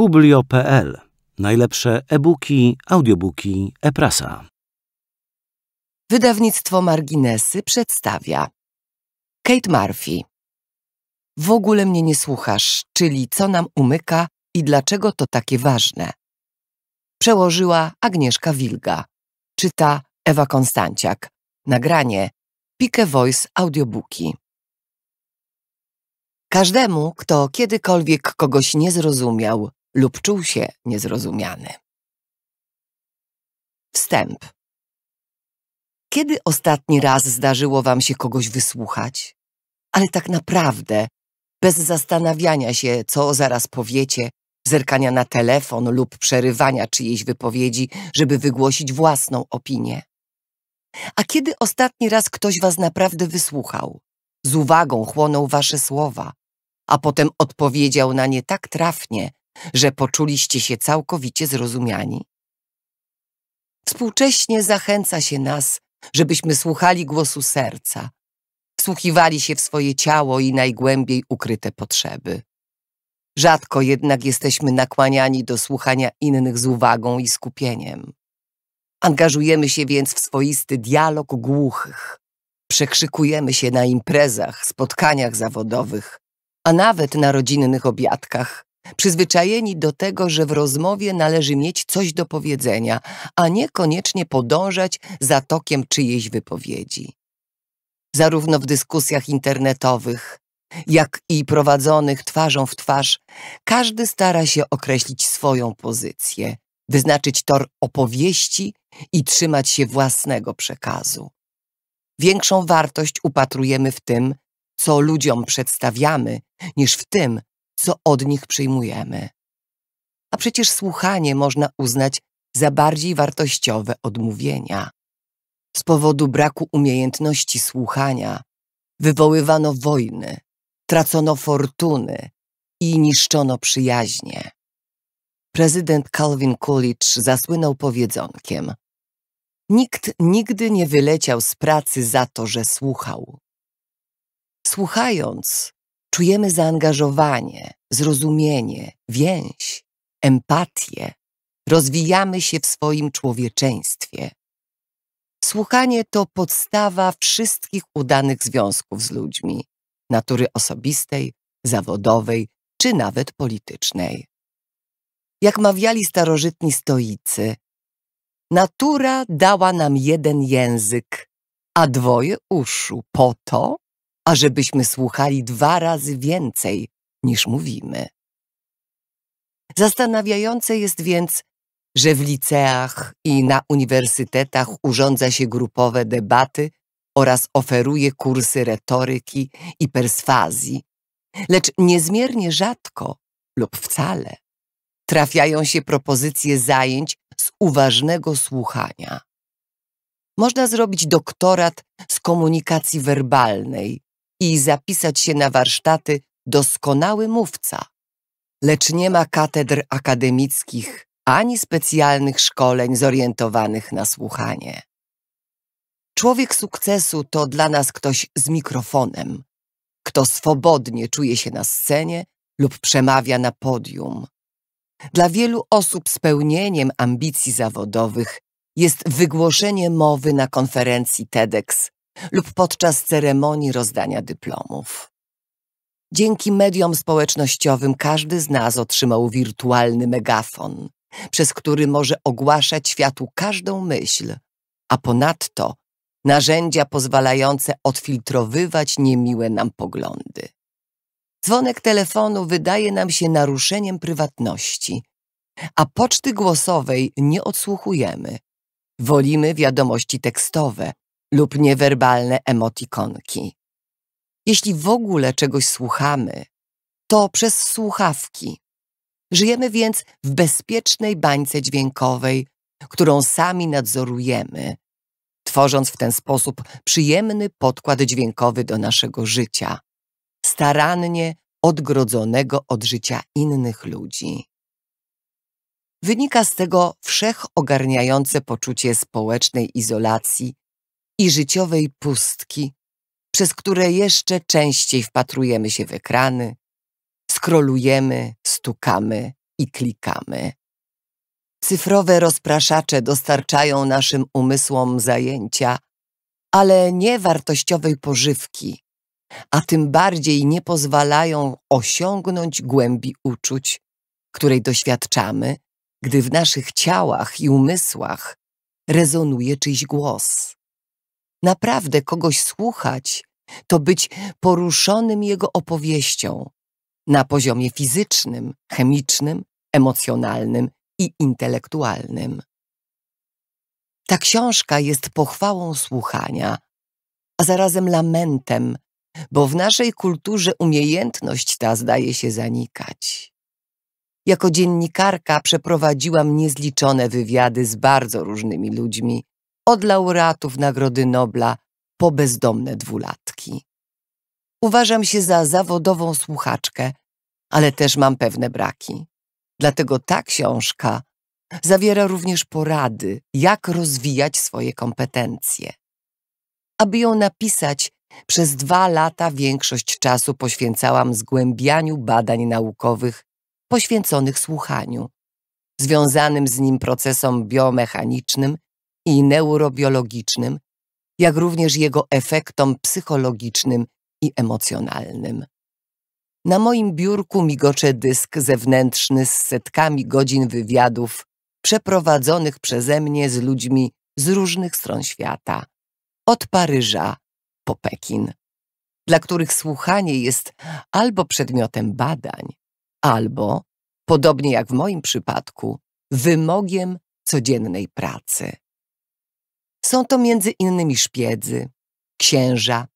Publio.pl. Najlepsze e-booki, audiobooki, e-prasa. Wydawnictwo Marginesy przedstawia Kate Murphy. W ogóle mnie nie słuchasz, czyli co nam umyka i dlaczego to takie ważne. Przełożyła Agnieszka Wilga. Czyta Ewa Konstanciak. Nagranie Pike Voice Audiobooki. Każdemu, kto kiedykolwiek kogoś nie zrozumiał, lub czuł się niezrozumiany. Wstęp. Kiedy ostatni raz zdarzyło Wam się kogoś wysłuchać? Ale tak naprawdę, bez zastanawiania się, co zaraz powiecie, zerkania na telefon lub przerywania czyjejś wypowiedzi, żeby wygłosić własną opinię. A kiedy ostatni raz ktoś Was naprawdę wysłuchał, z uwagą chłonął Wasze słowa, a potem odpowiedział na nie tak trafnie, że poczuliście się całkowicie zrozumiani. Współcześnie zachęca się nas, żebyśmy słuchali głosu serca, wsłuchiwali się w swoje ciało i najgłębiej ukryte potrzeby. Rzadko jednak jesteśmy nakłaniani do słuchania innych z uwagą i skupieniem. Angażujemy się więc w swoisty dialog głuchych. Przekrzykujemy się na imprezach, spotkaniach zawodowych, a nawet na rodzinnych obiadkach, przyzwyczajeni do tego, że w rozmowie należy mieć coś do powiedzenia, a niekoniecznie podążać za tokiem czyjejś wypowiedzi. Zarówno w dyskusjach internetowych, jak i prowadzonych twarzą w twarz, każdy stara się określić swoją pozycję, wyznaczyć tor opowieści i trzymać się własnego przekazu. Większą wartość upatrujemy w tym, co ludziom przedstawiamy, niż w tym, co od nich przyjmujemy. A przecież słuchanie można uznać za bardziej wartościowe odmówienia. Z powodu braku umiejętności słuchania wywoływano wojny, tracono fortuny i niszczono przyjaźnie. Prezydent Calvin Coolidge zasłynął powiedzonkiem. Nikt nigdy nie wyleciał z pracy za to, że słuchał. Słuchając, czujemy zaangażowanie, zrozumienie, więź, empatię, rozwijamy się w swoim człowieczeństwie. Słuchanie to podstawa wszystkich udanych związków z ludźmi, natury osobistej, zawodowej czy nawet politycznej. Jak mawiali starożytni stoicy, natura dała nam jeden język, a dwoje uszu po to, a żebyśmy słuchali dwa razy więcej niż mówimy. Zastanawiające jest więc, że w liceach i na uniwersytetach urządza się grupowe debaty oraz oferuje kursy retoryki i perswazji, lecz niezmiernie rzadko lub wcale trafiają się propozycje zajęć z uważnego słuchania. Można zrobić doktorat z komunikacji werbalnej, i zapisać się na warsztaty doskonały mówca. Lecz nie ma katedr akademickich ani specjalnych szkoleń zorientowanych na słuchanie. Człowiek sukcesu to dla nas ktoś z mikrofonem, kto swobodnie czuje się na scenie lub przemawia na podium. Dla wielu osób spełnieniem ambicji zawodowych jest wygłoszenie mowy na konferencji TEDx lub podczas ceremonii rozdania dyplomów. Dzięki mediom społecznościowym każdy z nas otrzymał wirtualny megafon, przez który może ogłaszać światu każdą myśl, a ponadto narzędzia pozwalające odfiltrowywać niemiłe nam poglądy. Dzwonek telefonu wydaje nam się naruszeniem prywatności, a poczty głosowej nie odsłuchujemy. Wolimy wiadomości tekstowe, lub niewerbalne emotikonki. Jeśli w ogóle czegoś słuchamy, to przez słuchawki. Żyjemy więc w bezpiecznej bańce dźwiękowej, którą sami nadzorujemy, tworząc w ten sposób przyjemny podkład dźwiękowy do naszego życia, starannie odgrodzonego od życia innych ludzi. Wynika z tego wszechogarniające poczucie społecznej izolacji i życiowej pustki, przez które jeszcze częściej wpatrujemy się w ekrany, skrolujemy, stukamy i klikamy. Cyfrowe rozpraszacze dostarczają naszym umysłom zajęcia, ale nie wartościowej pożywki, a tym bardziej nie pozwalają osiągnąć głębi uczuć, której doświadczamy, gdy w naszych ciałach i umysłach rezonuje czyjś głos naprawdę kogoś słuchać, to być poruszonym jego opowieścią na poziomie fizycznym, chemicznym, emocjonalnym i intelektualnym. Ta książka jest pochwałą słuchania, a zarazem lamentem, bo w naszej kulturze umiejętność ta zdaje się zanikać. Jako dziennikarka przeprowadziłam niezliczone wywiady z bardzo różnymi ludźmi, od laureatów Nagrody Nobla po bezdomne dwulatki. Uważam się za zawodową słuchaczkę, ale też mam pewne braki. Dlatego ta książka zawiera również porady, jak rozwijać swoje kompetencje. Aby ją napisać, przez dwa lata większość czasu poświęcałam zgłębianiu badań naukowych poświęconych słuchaniu, związanym z nim procesom biomechanicznym i neurobiologicznym, jak również jego efektom psychologicznym i emocjonalnym. Na moim biurku migocze dysk zewnętrzny z setkami godzin wywiadów przeprowadzonych przeze mnie z ludźmi z różnych stron świata, od Paryża po Pekin, dla których słuchanie jest albo przedmiotem badań, albo, podobnie jak w moim przypadku, wymogiem codziennej pracy. Są to między innymi szpiedzy, księża,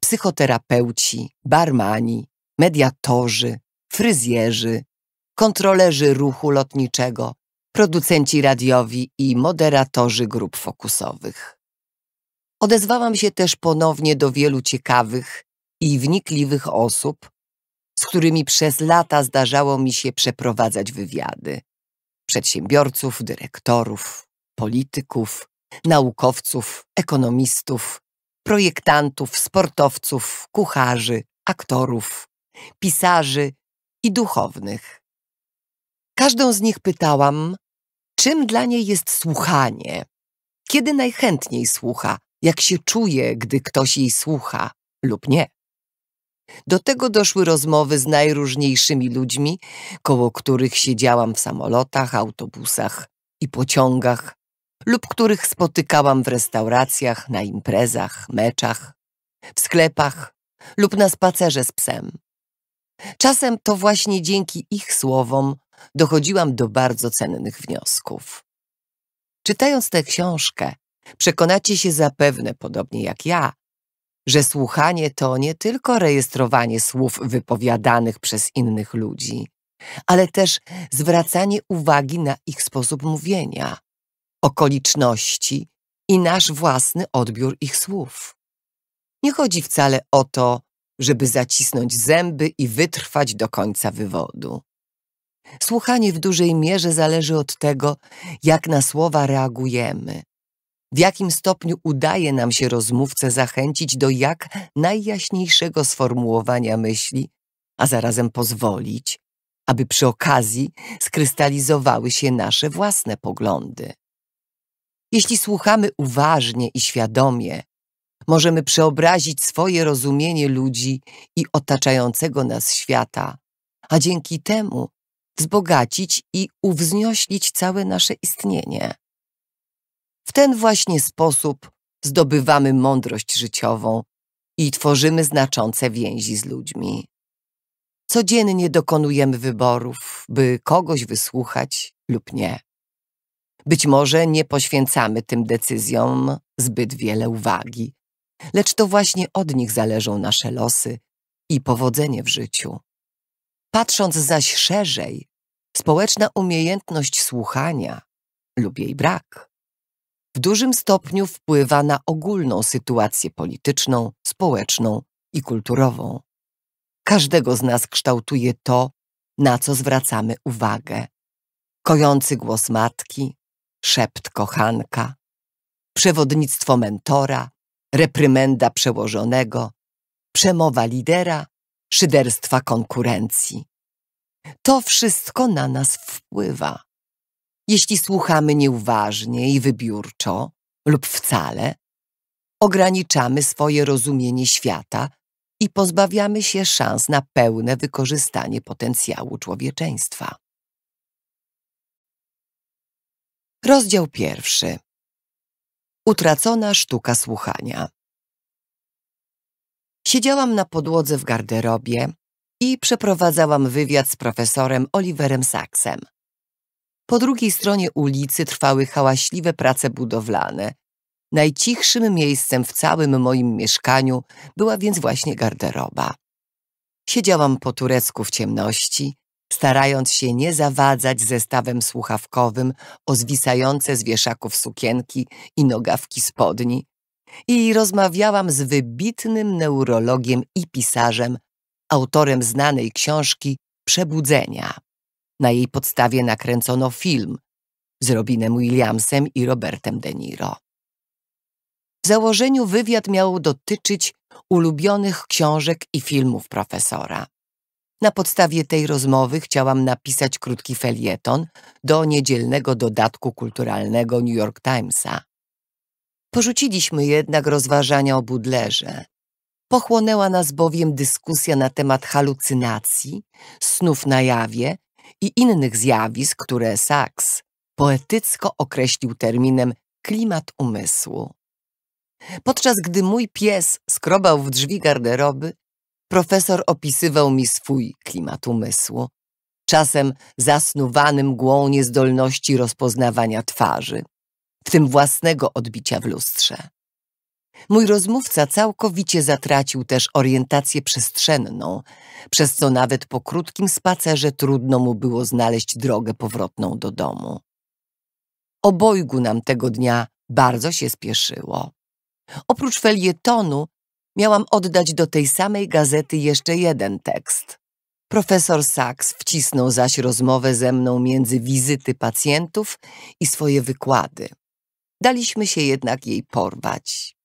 psychoterapeuci, barmani, mediatorzy, fryzjerzy, kontrolerzy ruchu lotniczego, producenci radiowi i moderatorzy grup fokusowych. Odezwałam się też ponownie do wielu ciekawych i wnikliwych osób, z którymi przez lata zdarzało mi się przeprowadzać wywiady. Przedsiębiorców, dyrektorów, polityków, naukowców, ekonomistów, projektantów, sportowców, kucharzy, aktorów, pisarzy i duchownych. Każdą z nich pytałam, czym dla niej jest słuchanie, kiedy najchętniej słucha, jak się czuje, gdy ktoś jej słucha lub nie. Do tego doszły rozmowy z najróżniejszymi ludźmi, koło których siedziałam w samolotach, autobusach i pociągach, lub których spotykałam w restauracjach, na imprezach, meczach, w sklepach lub na spacerze z psem. Czasem to właśnie dzięki ich słowom dochodziłam do bardzo cennych wniosków. Czytając tę książkę, przekonacie się zapewne, podobnie jak ja, że słuchanie to nie tylko rejestrowanie słów wypowiadanych przez innych ludzi, ale też zwracanie uwagi na ich sposób mówienia, okoliczności i nasz własny odbiór ich słów. Nie chodzi wcale o to, żeby zacisnąć zęby i wytrwać do końca wywodu. Słuchanie w dużej mierze zależy od tego, jak na słowa reagujemy, w jakim stopniu udaje nam się rozmówcę zachęcić do jak najjaśniejszego sformułowania myśli, a zarazem pozwolić, aby przy okazji skrystalizowały się nasze własne poglądy. Jeśli słuchamy uważnie i świadomie, możemy przeobrazić swoje rozumienie ludzi i otaczającego nas świata, a dzięki temu wzbogacić i uwznioślić całe nasze istnienie. W ten właśnie sposób zdobywamy mądrość życiową i tworzymy znaczące więzi z ludźmi. Codziennie dokonujemy wyborów, by kogoś wysłuchać lub nie. Być może nie poświęcamy tym decyzjom zbyt wiele uwagi, lecz to właśnie od nich zależą nasze losy i powodzenie w życiu. Patrząc zaś szerzej, społeczna umiejętność słuchania lub jej brak w dużym stopniu wpływa na ogólną sytuację polityczną, społeczną i kulturową. Każdego z nas kształtuje to, na co zwracamy uwagę. Kojący głos matki, szept kochanka, przewodnictwo mentora, reprymenda przełożonego, przemowa lidera, szyderstwa konkurencji. To wszystko na nas wpływa. Jeśli słuchamy nieuważnie i wybiórczo lub wcale, ograniczamy swoje rozumienie świata i pozbawiamy się szans na pełne wykorzystanie potencjału człowieczeństwa. Rozdział pierwszy. Utracona sztuka słuchania. Siedziałam na podłodze w garderobie i przeprowadzałam wywiad z profesorem Oliverem Saksem. Po drugiej stronie ulicy trwały hałaśliwe prace budowlane. Najcichszym miejscem w całym moim mieszkaniu była więc właśnie garderoba. Siedziałam po turecku w ciemności, starając się nie zawadzać zestawem słuchawkowym o zwisające z wieszaków sukienki i nogawki spodni i rozmawiałam z wybitnym neurologiem i pisarzem, autorem znanej książki Przebudzenia. Na jej podstawie nakręcono film z Robinem Williamsem i Robertem De Niro. W założeniu wywiad miał dotyczyć ulubionych książek i filmów profesora. Na podstawie tej rozmowy chciałam napisać krótki felieton do niedzielnego dodatku kulturalnego New York Timesa. Porzuciliśmy jednak rozważania o Budlerze. Pochłonęła nas bowiem dyskusja na temat halucynacji, snów na jawie i innych zjawisk, które Sachs poetycko określił terminem klimat umysłu. Podczas gdy mój pies skrobał w drzwi garderoby, Profesor opisywał mi swój klimat umysłu, czasem zasnuwany mgłą niezdolności rozpoznawania twarzy, w tym własnego odbicia w lustrze. Mój rozmówca całkowicie zatracił też orientację przestrzenną, przez co nawet po krótkim spacerze trudno mu było znaleźć drogę powrotną do domu. Obojgu nam tego dnia bardzo się spieszyło. Oprócz felietonu miałam oddać do tej samej gazety jeszcze jeden tekst. Profesor Sachs wcisnął zaś rozmowę ze mną między wizyty pacjentów i swoje wykłady. Daliśmy się jednak jej porwać.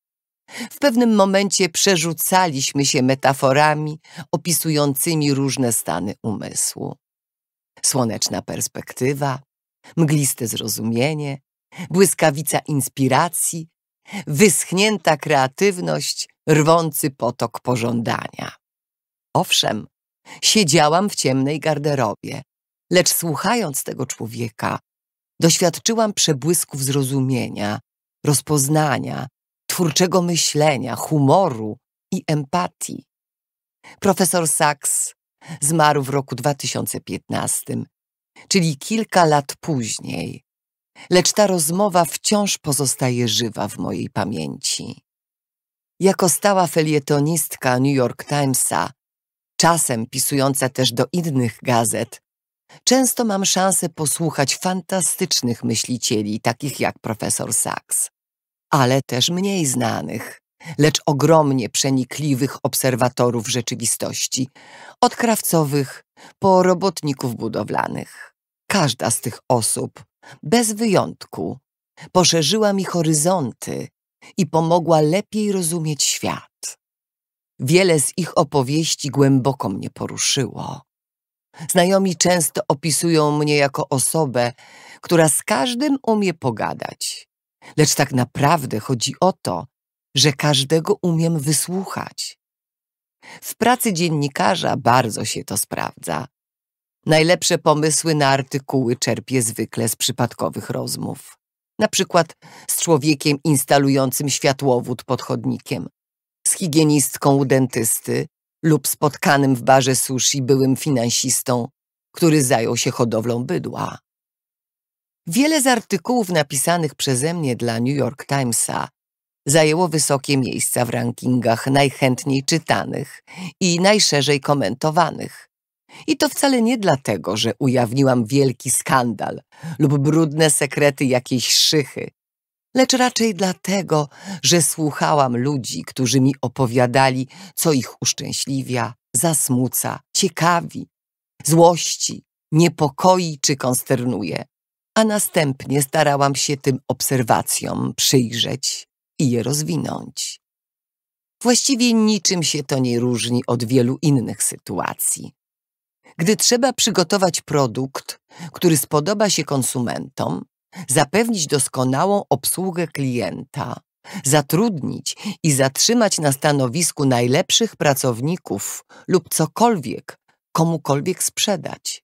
W pewnym momencie przerzucaliśmy się metaforami opisującymi różne stany umysłu. Słoneczna perspektywa, mgliste zrozumienie, błyskawica inspiracji, wyschnięta kreatywność rwący potok pożądania. Owszem, siedziałam w ciemnej garderobie, lecz słuchając tego człowieka, doświadczyłam przebłysków zrozumienia, rozpoznania, twórczego myślenia, humoru i empatii. Profesor Sachs zmarł w roku 2015, czyli kilka lat później, lecz ta rozmowa wciąż pozostaje żywa w mojej pamięci. Jako stała felietonistka New York Timesa, czasem pisująca też do innych gazet, często mam szansę posłuchać fantastycznych myślicieli, takich jak profesor Sachs, ale też mniej znanych, lecz ogromnie przenikliwych obserwatorów rzeczywistości, od krawcowych po robotników budowlanych. Każda z tych osób, bez wyjątku, poszerzyła mi horyzonty i pomogła lepiej rozumieć świat. Wiele z ich opowieści głęboko mnie poruszyło. Znajomi często opisują mnie jako osobę, która z każdym umie pogadać. Lecz tak naprawdę chodzi o to, że każdego umiem wysłuchać. W pracy dziennikarza bardzo się to sprawdza. Najlepsze pomysły na artykuły czerpię zwykle z przypadkowych rozmów na przykład z człowiekiem instalującym światłowód pod chodnikiem, z higienistką u dentysty lub spotkanym w barze sushi byłym finansistą, który zajął się hodowlą bydła. Wiele z artykułów napisanych przeze mnie dla New York Timesa zajęło wysokie miejsca w rankingach najchętniej czytanych i najszerzej komentowanych, i to wcale nie dlatego, że ujawniłam wielki skandal lub brudne sekrety jakiejś szychy, lecz raczej dlatego, że słuchałam ludzi, którzy mi opowiadali, co ich uszczęśliwia, zasmuca, ciekawi, złości, niepokoi czy konsternuje, a następnie starałam się tym obserwacjom przyjrzeć i je rozwinąć. Właściwie niczym się to nie różni od wielu innych sytuacji. Gdy trzeba przygotować produkt, który spodoba się konsumentom, zapewnić doskonałą obsługę klienta, zatrudnić i zatrzymać na stanowisku najlepszych pracowników lub cokolwiek komukolwiek sprzedać.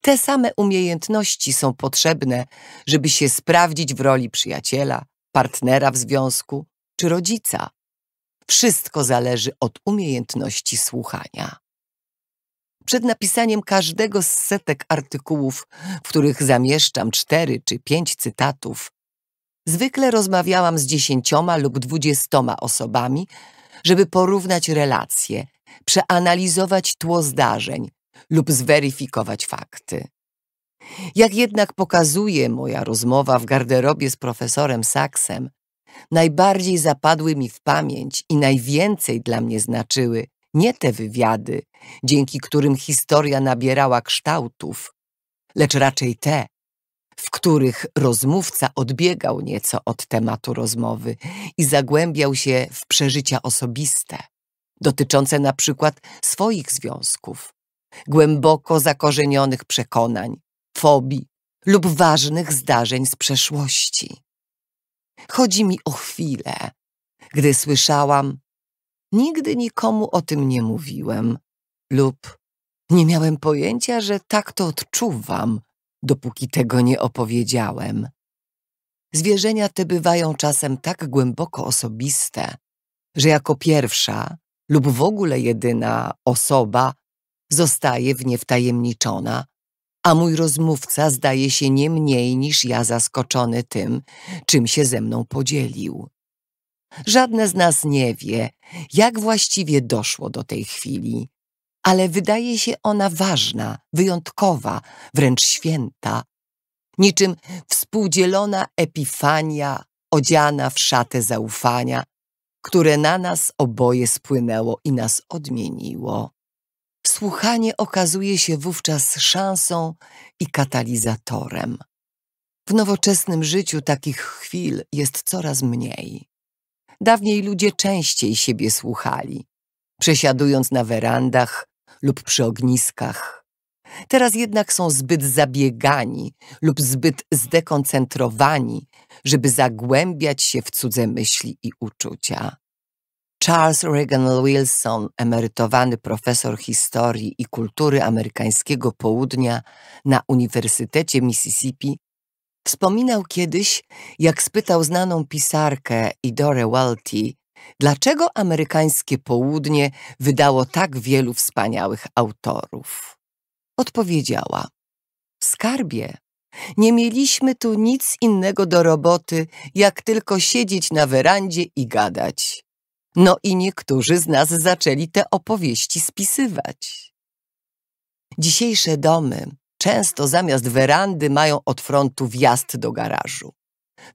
Te same umiejętności są potrzebne, żeby się sprawdzić w roli przyjaciela, partnera w związku czy rodzica. Wszystko zależy od umiejętności słuchania. Przed napisaniem każdego z setek artykułów, w których zamieszczam cztery czy pięć cytatów, zwykle rozmawiałam z dziesięcioma lub dwudziestoma osobami, żeby porównać relacje, przeanalizować tło zdarzeń lub zweryfikować fakty. Jak jednak pokazuje moja rozmowa w garderobie z profesorem Saksem, najbardziej zapadły mi w pamięć i najwięcej dla mnie znaczyły nie te wywiady, dzięki którym historia nabierała kształtów, lecz raczej te, w których rozmówca odbiegał nieco od tematu rozmowy i zagłębiał się w przeżycia osobiste, dotyczące na przykład swoich związków, głęboko zakorzenionych przekonań, fobii lub ważnych zdarzeń z przeszłości. Chodzi mi o chwilę, gdy słyszałam Nigdy nikomu o tym nie mówiłem. Lub nie miałem pojęcia, że tak to odczuwam, dopóki tego nie opowiedziałem. Zwierzenia te bywają czasem tak głęboko osobiste, że jako pierwsza lub w ogóle jedyna osoba zostaje w nie wtajemniczona, a mój rozmówca zdaje się nie mniej niż ja zaskoczony tym, czym się ze mną podzielił. Żadne z nas nie wie, jak właściwie doszło do tej chwili, ale wydaje się ona ważna, wyjątkowa, wręcz święta, niczym współdzielona epifania odziana w szatę zaufania, które na nas oboje spłynęło i nas odmieniło. Słuchanie okazuje się wówczas szansą i katalizatorem. W nowoczesnym życiu takich chwil jest coraz mniej. Dawniej ludzie częściej siebie słuchali, przesiadując na werandach lub przy ogniskach. Teraz jednak są zbyt zabiegani lub zbyt zdekoncentrowani, żeby zagłębiać się w cudze myśli i uczucia. Charles Reagan Wilson, emerytowany profesor historii i kultury amerykańskiego południa na Uniwersytecie Mississippi, Wspominał kiedyś, jak spytał znaną pisarkę Idore Walti, dlaczego amerykańskie południe wydało tak wielu wspaniałych autorów. Odpowiedziała: W skarbie nie mieliśmy tu nic innego do roboty, jak tylko siedzieć na werandzie i gadać. No i niektórzy z nas zaczęli te opowieści spisywać. Dzisiejsze domy często zamiast werandy mają od frontu wjazd do garażu,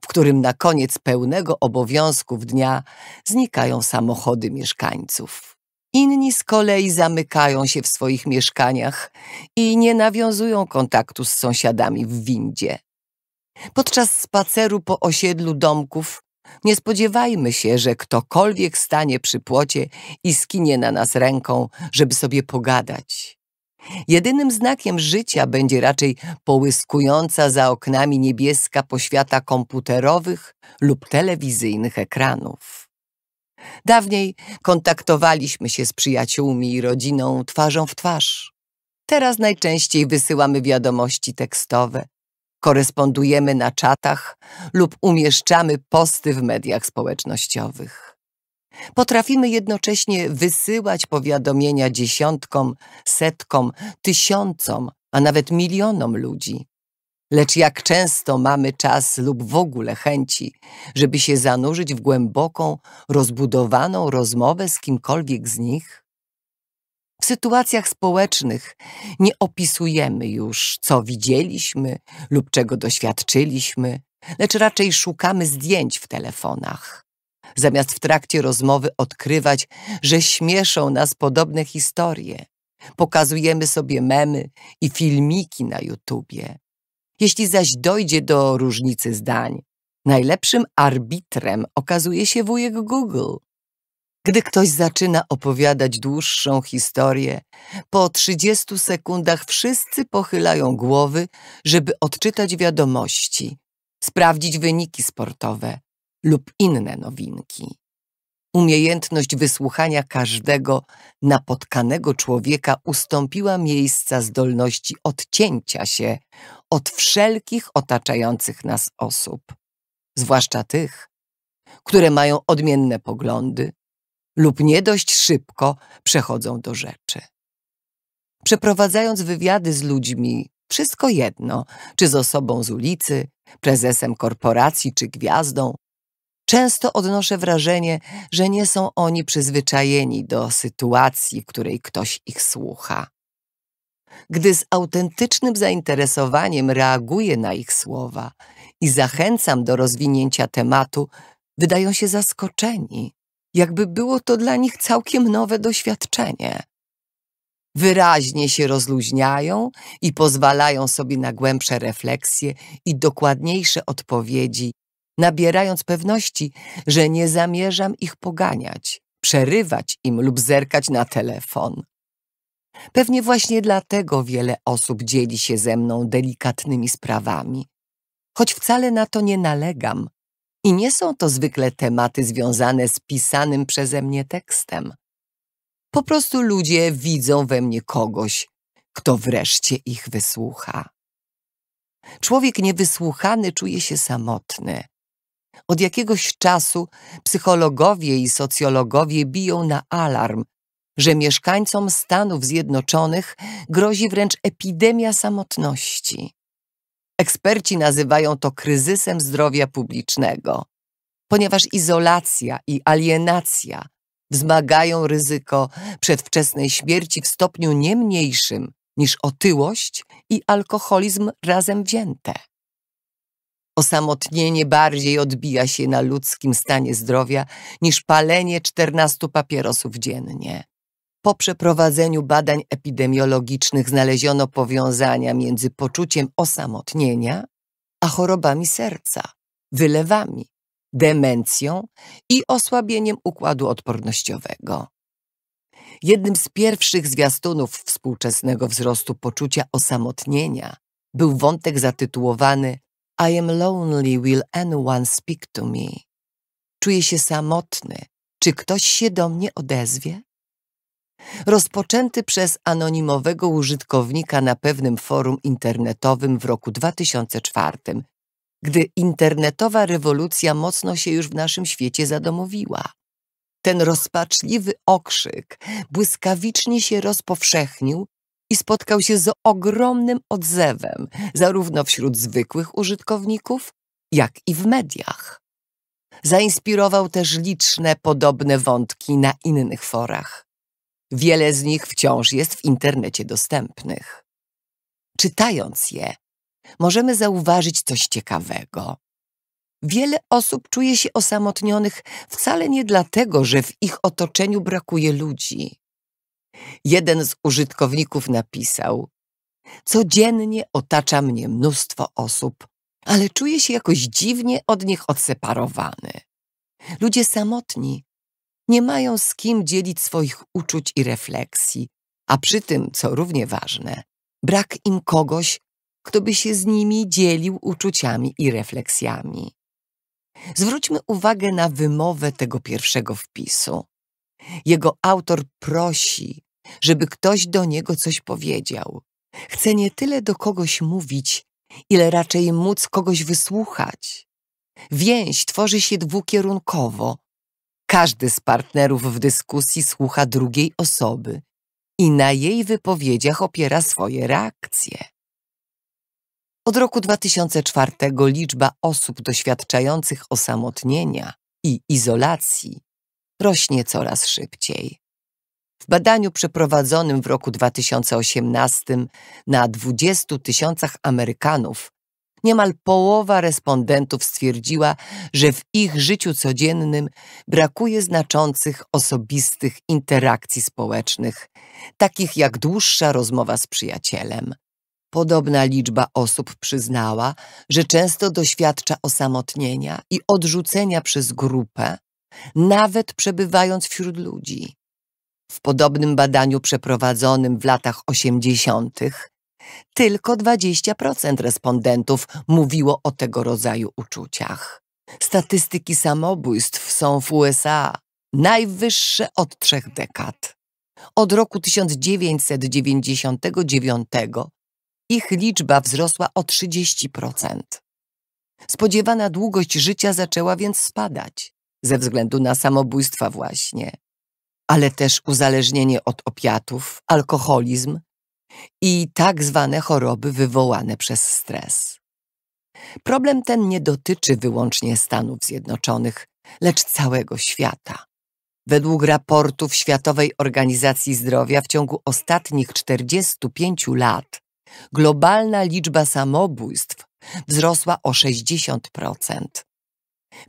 w którym na koniec pełnego obowiązków dnia znikają samochody mieszkańców. Inni z kolei zamykają się w swoich mieszkaniach i nie nawiązują kontaktu z sąsiadami w windzie. Podczas spaceru po osiedlu domków nie spodziewajmy się, że ktokolwiek stanie przy płocie i skinie na nas ręką, żeby sobie pogadać. Jedynym znakiem życia będzie raczej połyskująca za oknami niebieska poświata komputerowych lub telewizyjnych ekranów. Dawniej kontaktowaliśmy się z przyjaciółmi i rodziną twarzą w twarz. Teraz najczęściej wysyłamy wiadomości tekstowe, korespondujemy na czatach lub umieszczamy posty w mediach społecznościowych. Potrafimy jednocześnie wysyłać powiadomienia dziesiątkom, setkom, tysiącom, a nawet milionom ludzi. Lecz jak często mamy czas lub w ogóle chęci, żeby się zanurzyć w głęboką, rozbudowaną rozmowę z kimkolwiek z nich? W sytuacjach społecznych nie opisujemy już, co widzieliśmy lub czego doświadczyliśmy, lecz raczej szukamy zdjęć w telefonach zamiast w trakcie rozmowy odkrywać, że śmieszą nas podobne historie. Pokazujemy sobie memy i filmiki na YouTubie. Jeśli zaś dojdzie do różnicy zdań, najlepszym arbitrem okazuje się wujek Google. Gdy ktoś zaczyna opowiadać dłuższą historię, po 30 sekundach wszyscy pochylają głowy, żeby odczytać wiadomości, sprawdzić wyniki sportowe, lub inne nowinki. Umiejętność wysłuchania każdego napotkanego człowieka ustąpiła miejsca zdolności odcięcia się od wszelkich otaczających nas osób, zwłaszcza tych, które mają odmienne poglądy lub nie dość szybko przechodzą do rzeczy. Przeprowadzając wywiady z ludźmi, wszystko jedno, czy z osobą z ulicy, prezesem korporacji czy gwiazdą, Często odnoszę wrażenie, że nie są oni przyzwyczajeni do sytuacji, w której ktoś ich słucha. Gdy z autentycznym zainteresowaniem reaguję na ich słowa i zachęcam do rozwinięcia tematu, wydają się zaskoczeni, jakby było to dla nich całkiem nowe doświadczenie. Wyraźnie się rozluźniają i pozwalają sobie na głębsze refleksje i dokładniejsze odpowiedzi nabierając pewności, że nie zamierzam ich poganiać, przerywać im lub zerkać na telefon. Pewnie właśnie dlatego wiele osób dzieli się ze mną delikatnymi sprawami, choć wcale na to nie nalegam i nie są to zwykle tematy związane z pisanym przeze mnie tekstem. Po prostu ludzie widzą we mnie kogoś, kto wreszcie ich wysłucha. Człowiek niewysłuchany czuje się samotny, od jakiegoś czasu psychologowie i socjologowie biją na alarm, że mieszkańcom Stanów Zjednoczonych grozi wręcz epidemia samotności. Eksperci nazywają to kryzysem zdrowia publicznego, ponieważ izolacja i alienacja wzmagają ryzyko przedwczesnej śmierci w stopniu nie mniejszym niż otyłość i alkoholizm razem wzięte. Osamotnienie bardziej odbija się na ludzkim stanie zdrowia niż palenie 14 papierosów dziennie. Po przeprowadzeniu badań epidemiologicznych znaleziono powiązania między poczuciem osamotnienia a chorobami serca, wylewami, demencją i osłabieniem układu odpornościowego. Jednym z pierwszych zwiastunów współczesnego wzrostu poczucia osamotnienia był wątek zatytułowany i am lonely, will anyone speak to me? Czuję się samotny. Czy ktoś się do mnie odezwie? Rozpoczęty przez anonimowego użytkownika na pewnym forum internetowym w roku 2004, gdy internetowa rewolucja mocno się już w naszym świecie zadomowiła. Ten rozpaczliwy okrzyk błyskawicznie się rozpowszechnił i spotkał się z ogromnym odzewem, zarówno wśród zwykłych użytkowników, jak i w mediach. Zainspirował też liczne podobne wątki na innych forach. Wiele z nich wciąż jest w internecie dostępnych. Czytając je, możemy zauważyć coś ciekawego. Wiele osób czuje się osamotnionych wcale nie dlatego, że w ich otoczeniu brakuje ludzi, Jeden z użytkowników napisał Codziennie otacza mnie mnóstwo osób, ale czuję się jakoś dziwnie od nich odseparowany. Ludzie samotni nie mają z kim dzielić swoich uczuć i refleksji, a przy tym, co równie ważne, brak im kogoś, kto by się z nimi dzielił uczuciami i refleksjami. Zwróćmy uwagę na wymowę tego pierwszego wpisu. Jego autor prosi żeby ktoś do niego coś powiedział. Chce nie tyle do kogoś mówić, ile raczej móc kogoś wysłuchać. Więź tworzy się dwukierunkowo. Każdy z partnerów w dyskusji słucha drugiej osoby i na jej wypowiedziach opiera swoje reakcje. Od roku 2004 liczba osób doświadczających osamotnienia i izolacji rośnie coraz szybciej. W badaniu przeprowadzonym w roku 2018 na 20 tysiącach Amerykanów niemal połowa respondentów stwierdziła, że w ich życiu codziennym brakuje znaczących osobistych interakcji społecznych, takich jak dłuższa rozmowa z przyjacielem. Podobna liczba osób przyznała, że często doświadcza osamotnienia i odrzucenia przez grupę, nawet przebywając wśród ludzi. W podobnym badaniu przeprowadzonym w latach 80. tylko 20% respondentów mówiło o tego rodzaju uczuciach. Statystyki samobójstw są w USA najwyższe od trzech dekad. Od roku 1999 ich liczba wzrosła o 30%. Spodziewana długość życia zaczęła więc spadać, ze względu na samobójstwa właśnie ale też uzależnienie od opiatów, alkoholizm i tak zwane choroby wywołane przez stres. Problem ten nie dotyczy wyłącznie Stanów Zjednoczonych, lecz całego świata. Według raportów Światowej Organizacji Zdrowia w ciągu ostatnich 45 lat globalna liczba samobójstw wzrosła o 60%,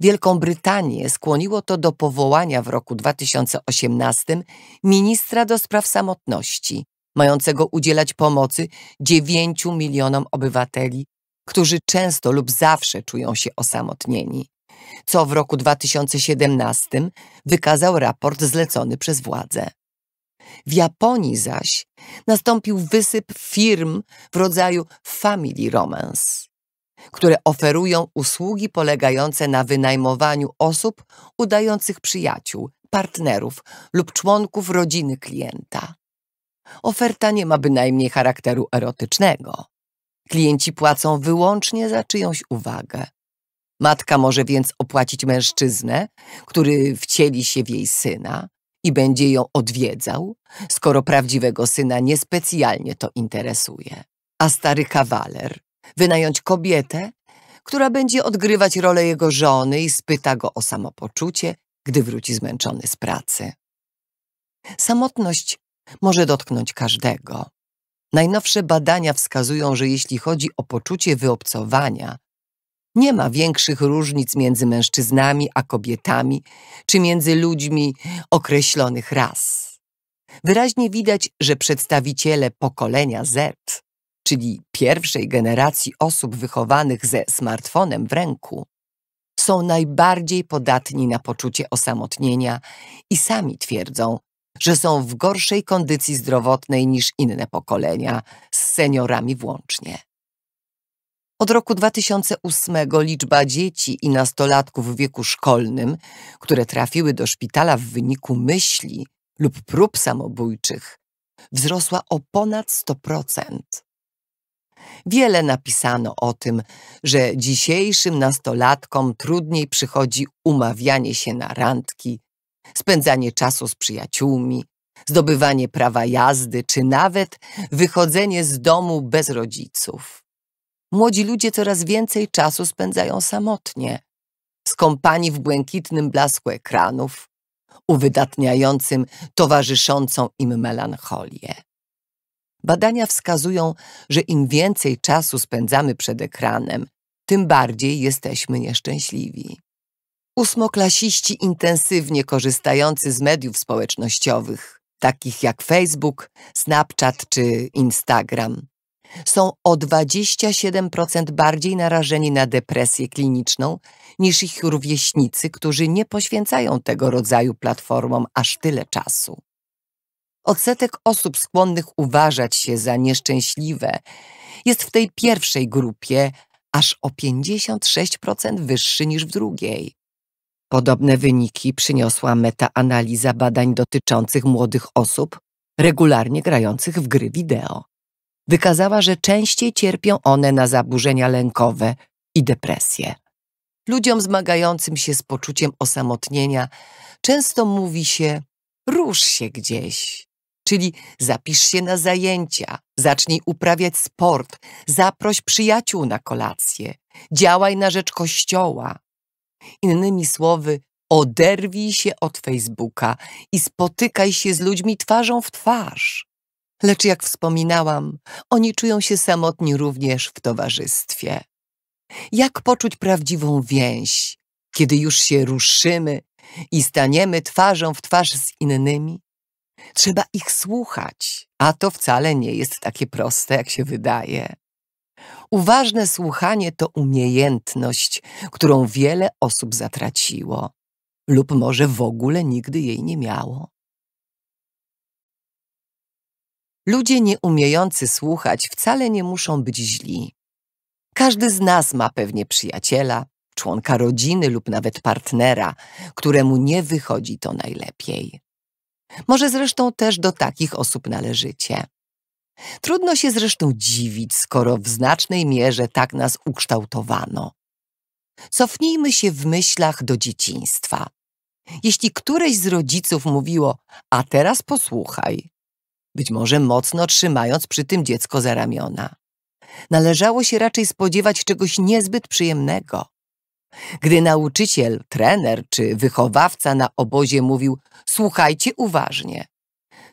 Wielką Brytanię skłoniło to do powołania w roku 2018 ministra do spraw samotności, mającego udzielać pomocy 9 milionom obywateli, którzy często lub zawsze czują się osamotnieni, co w roku 2017 wykazał raport zlecony przez władze. W Japonii zaś nastąpił wysyp firm w rodzaju family romance które oferują usługi polegające na wynajmowaniu osób udających przyjaciół, partnerów lub członków rodziny klienta. Oferta nie ma bynajmniej charakteru erotycznego. Klienci płacą wyłącznie za czyjąś uwagę. Matka może więc opłacić mężczyznę, który wcieli się w jej syna i będzie ją odwiedzał, skoro prawdziwego syna niespecjalnie to interesuje. A stary kawaler wynająć kobietę, która będzie odgrywać rolę jego żony i spyta go o samopoczucie, gdy wróci zmęczony z pracy. Samotność może dotknąć każdego. Najnowsze badania wskazują, że jeśli chodzi o poczucie wyobcowania, nie ma większych różnic między mężczyznami a kobietami czy między ludźmi określonych ras. Wyraźnie widać, że przedstawiciele pokolenia Z czyli pierwszej generacji osób wychowanych ze smartfonem w ręku, są najbardziej podatni na poczucie osamotnienia i sami twierdzą, że są w gorszej kondycji zdrowotnej niż inne pokolenia, z seniorami włącznie. Od roku 2008 liczba dzieci i nastolatków w wieku szkolnym, które trafiły do szpitala w wyniku myśli lub prób samobójczych, wzrosła o ponad 100%. Wiele napisano o tym, że dzisiejszym nastolatkom trudniej przychodzi umawianie się na randki, spędzanie czasu z przyjaciółmi, zdobywanie prawa jazdy, czy nawet wychodzenie z domu bez rodziców. Młodzi ludzie coraz więcej czasu spędzają samotnie, skąpani w błękitnym blasku ekranów, uwydatniającym towarzyszącą im melancholię. Badania wskazują, że im więcej czasu spędzamy przed ekranem, tym bardziej jesteśmy nieszczęśliwi. Ósmoklasiści intensywnie korzystający z mediów społecznościowych, takich jak Facebook, Snapchat czy Instagram, są o 27% bardziej narażeni na depresję kliniczną niż ich rówieśnicy, którzy nie poświęcają tego rodzaju platformom aż tyle czasu. Odsetek osób skłonnych uważać się za nieszczęśliwe jest w tej pierwszej grupie aż o 56% wyższy niż w drugiej. Podobne wyniki przyniosła metaanaliza badań dotyczących młodych osób regularnie grających w gry wideo. Wykazała, że częściej cierpią one na zaburzenia lękowe i depresję. Ludziom zmagającym się z poczuciem osamotnienia często mówi się rusz się gdzieś, czyli zapisz się na zajęcia, zacznij uprawiać sport, zaproś przyjaciół na kolację, działaj na rzecz kościoła. Innymi słowy, oderwij się od Facebooka i spotykaj się z ludźmi twarzą w twarz. Lecz jak wspominałam, oni czują się samotni również w towarzystwie. Jak poczuć prawdziwą więź, kiedy już się ruszymy i staniemy twarzą w twarz z innymi? Trzeba ich słuchać, a to wcale nie jest takie proste, jak się wydaje. Uważne słuchanie to umiejętność, którą wiele osób zatraciło lub może w ogóle nigdy jej nie miało. Ludzie nieumiejący słuchać wcale nie muszą być źli. Każdy z nas ma pewnie przyjaciela, członka rodziny lub nawet partnera, któremu nie wychodzi to najlepiej. Może zresztą też do takich osób należycie. Trudno się zresztą dziwić, skoro w znacznej mierze tak nas ukształtowano. Cofnijmy się w myślach do dzieciństwa. Jeśli któreś z rodziców mówiło, a teraz posłuchaj, być może mocno trzymając przy tym dziecko za ramiona. Należało się raczej spodziewać czegoś niezbyt przyjemnego. Gdy nauczyciel, trener czy wychowawca na obozie mówił słuchajcie uważnie,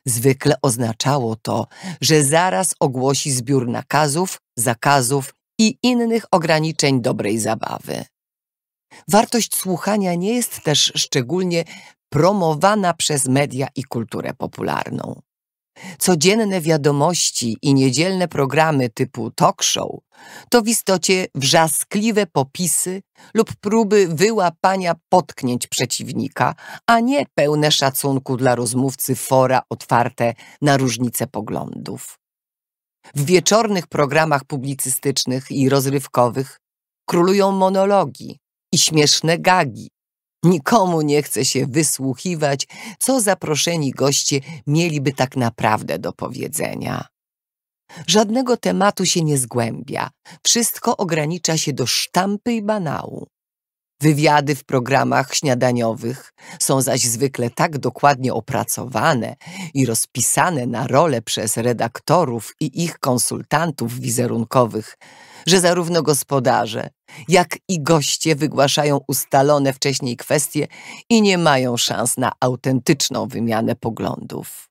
zwykle oznaczało to, że zaraz ogłosi zbiór nakazów, zakazów i innych ograniczeń dobrej zabawy. Wartość słuchania nie jest też szczególnie promowana przez media i kulturę popularną. Codzienne wiadomości i niedzielne programy typu talk show to w istocie wrzaskliwe popisy lub próby wyłapania potknięć przeciwnika, a nie pełne szacunku dla rozmówcy fora otwarte na różnice poglądów. W wieczornych programach publicystycznych i rozrywkowych królują monologi i śmieszne gagi, Nikomu nie chce się wysłuchiwać, co zaproszeni goście mieliby tak naprawdę do powiedzenia. Żadnego tematu się nie zgłębia, wszystko ogranicza się do sztampy i banału. Wywiady w programach śniadaniowych są zaś zwykle tak dokładnie opracowane i rozpisane na role przez redaktorów i ich konsultantów wizerunkowych, że zarówno gospodarze, jak i goście wygłaszają ustalone wcześniej kwestie i nie mają szans na autentyczną wymianę poglądów.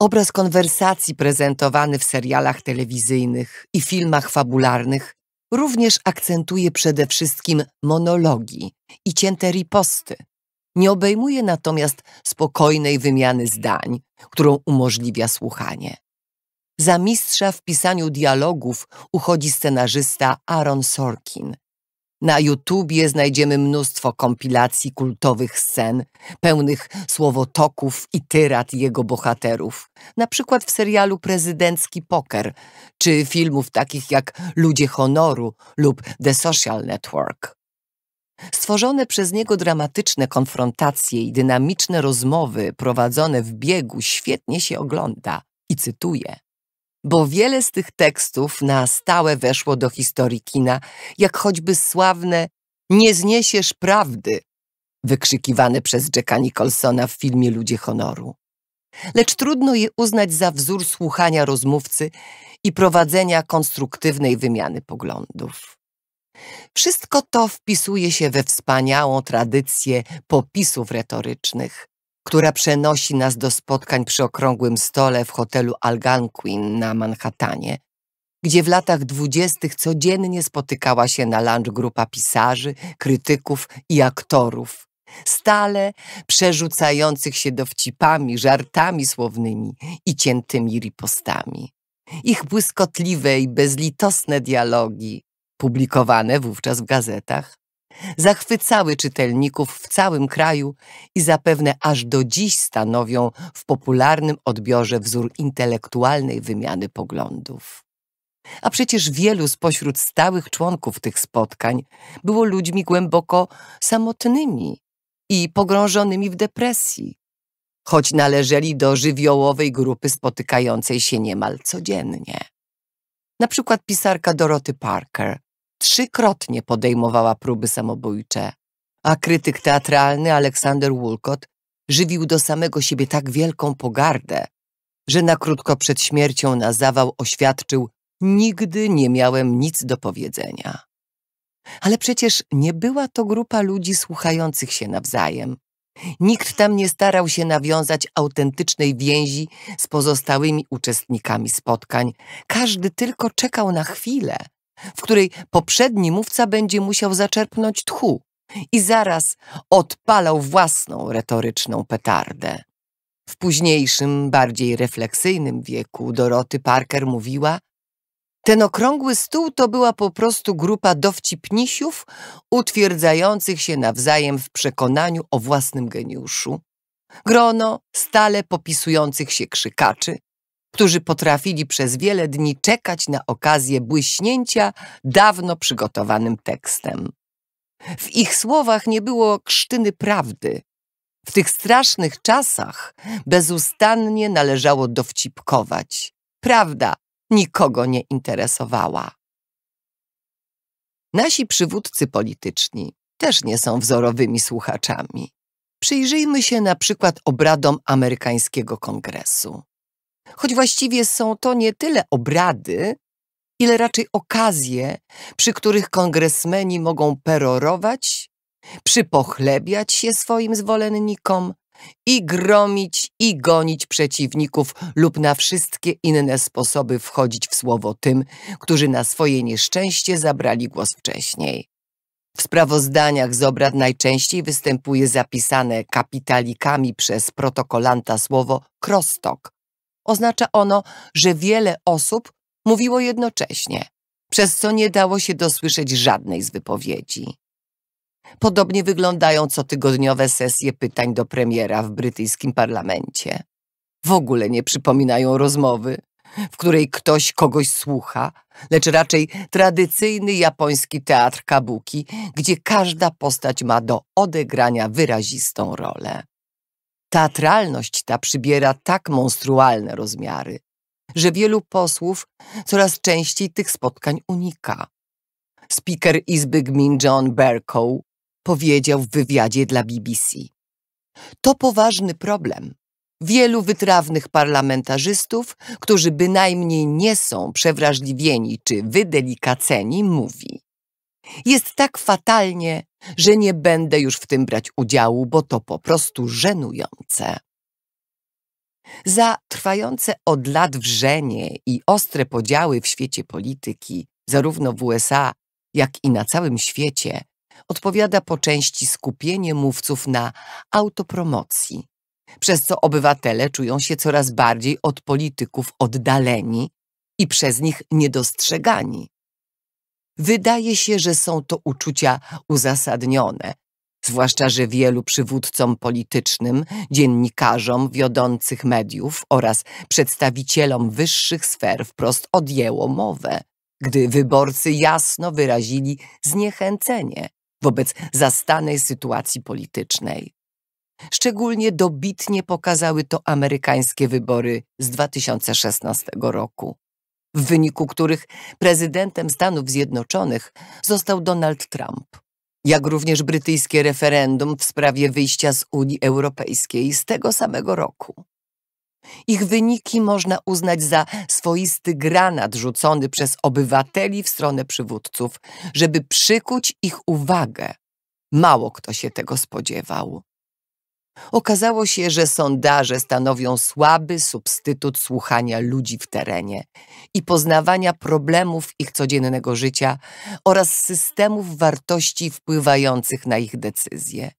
Obraz konwersacji prezentowany w serialach telewizyjnych i filmach fabularnych również akcentuje przede wszystkim monologi i cięte riposty. Nie obejmuje natomiast spokojnej wymiany zdań, którą umożliwia słuchanie. Za mistrza w pisaniu dialogów uchodzi scenarzysta Aaron Sorkin. Na YouTubie znajdziemy mnóstwo kompilacji kultowych scen, pełnych słowotoków i tyrat jego bohaterów, na przykład w serialu Prezydencki Poker, czy filmów takich jak Ludzie Honoru lub The Social Network. Stworzone przez niego dramatyczne konfrontacje i dynamiczne rozmowy prowadzone w biegu świetnie się ogląda i cytuję bo wiele z tych tekstów na stałe weszło do historii kina, jak choćby sławne Nie zniesiesz prawdy, wykrzykiwane przez Jacka Nicholsona w filmie Ludzie Honoru. Lecz trudno je uznać za wzór słuchania rozmówcy i prowadzenia konstruktywnej wymiany poglądów. Wszystko to wpisuje się we wspaniałą tradycję popisów retorycznych, która przenosi nas do spotkań przy okrągłym stole w hotelu Algonquin na Manhattanie, gdzie w latach dwudziestych codziennie spotykała się na lunch grupa pisarzy, krytyków i aktorów, stale przerzucających się dowcipami, żartami słownymi i ciętymi ripostami. Ich błyskotliwe i bezlitosne dialogi, publikowane wówczas w gazetach, zachwycały czytelników w całym kraju i zapewne aż do dziś stanowią w popularnym odbiorze wzór intelektualnej wymiany poglądów. A przecież wielu spośród stałych członków tych spotkań było ludźmi głęboko samotnymi i pogrążonymi w depresji, choć należeli do żywiołowej grupy spotykającej się niemal codziennie. Na przykład pisarka Doroty Parker, trzykrotnie podejmowała próby samobójcze, a krytyk teatralny Aleksander Woolcott żywił do samego siebie tak wielką pogardę, że na krótko przed śmiercią na zawał oświadczył Nigdy nie miałem nic do powiedzenia. Ale przecież nie była to grupa ludzi słuchających się nawzajem. Nikt tam nie starał się nawiązać autentycznej więzi z pozostałymi uczestnikami spotkań. Każdy tylko czekał na chwilę, w której poprzedni mówca będzie musiał zaczerpnąć tchu i zaraz odpalał własną retoryczną petardę. W późniejszym, bardziej refleksyjnym wieku Doroty Parker mówiła ten okrągły stół to była po prostu grupa dowcipnisiów utwierdzających się nawzajem w przekonaniu o własnym geniuszu. Grono stale popisujących się krzykaczy, którzy potrafili przez wiele dni czekać na okazję błyśnięcia dawno przygotowanym tekstem. W ich słowach nie było krztyny prawdy. W tych strasznych czasach bezustannie należało dowcipkować. Prawda nikogo nie interesowała. Nasi przywódcy polityczni też nie są wzorowymi słuchaczami. Przyjrzyjmy się na przykład obradom amerykańskiego kongresu choć właściwie są to nie tyle obrady, ile raczej okazje, przy których kongresmeni mogą perorować, przypochlebiać się swoim zwolennikom i gromić i gonić przeciwników lub na wszystkie inne sposoby wchodzić w słowo tym, którzy na swoje nieszczęście zabrali głos wcześniej. W sprawozdaniach z obrad najczęściej występuje zapisane kapitalikami przez protokolanta słowo krostok, oznacza ono, że wiele osób mówiło jednocześnie, przez co nie dało się dosłyszeć żadnej z wypowiedzi. Podobnie wyglądają cotygodniowe sesje pytań do premiera w brytyjskim parlamencie. W ogóle nie przypominają rozmowy, w której ktoś kogoś słucha, lecz raczej tradycyjny japoński teatr kabuki, gdzie każda postać ma do odegrania wyrazistą rolę. Teatralność ta przybiera tak monstrualne rozmiary, że wielu posłów coraz częściej tych spotkań unika. Speaker Izby Gmin John Bercow powiedział w wywiadzie dla BBC. To poważny problem. Wielu wytrawnych parlamentarzystów, którzy bynajmniej nie są przewrażliwieni czy wydelikaceni, mówi. Jest tak fatalnie, że nie będę już w tym brać udziału, bo to po prostu żenujące. Za trwające od lat wrzenie i ostre podziały w świecie polityki, zarówno w USA, jak i na całym świecie, odpowiada po części skupienie mówców na autopromocji, przez co obywatele czują się coraz bardziej od polityków oddaleni i przez nich niedostrzegani. Wydaje się, że są to uczucia uzasadnione, zwłaszcza że wielu przywódcom politycznym, dziennikarzom wiodących mediów oraz przedstawicielom wyższych sfer wprost odjęło mowę, gdy wyborcy jasno wyrazili zniechęcenie wobec zastanej sytuacji politycznej. Szczególnie dobitnie pokazały to amerykańskie wybory z 2016 roku w wyniku których prezydentem Stanów Zjednoczonych został Donald Trump, jak również brytyjskie referendum w sprawie wyjścia z Unii Europejskiej z tego samego roku. Ich wyniki można uznać za swoisty granat rzucony przez obywateli w stronę przywódców, żeby przykuć ich uwagę. Mało kto się tego spodziewał. Okazało się, że sondaże stanowią słaby substytut słuchania ludzi w terenie i poznawania problemów ich codziennego życia oraz systemów wartości wpływających na ich decyzje.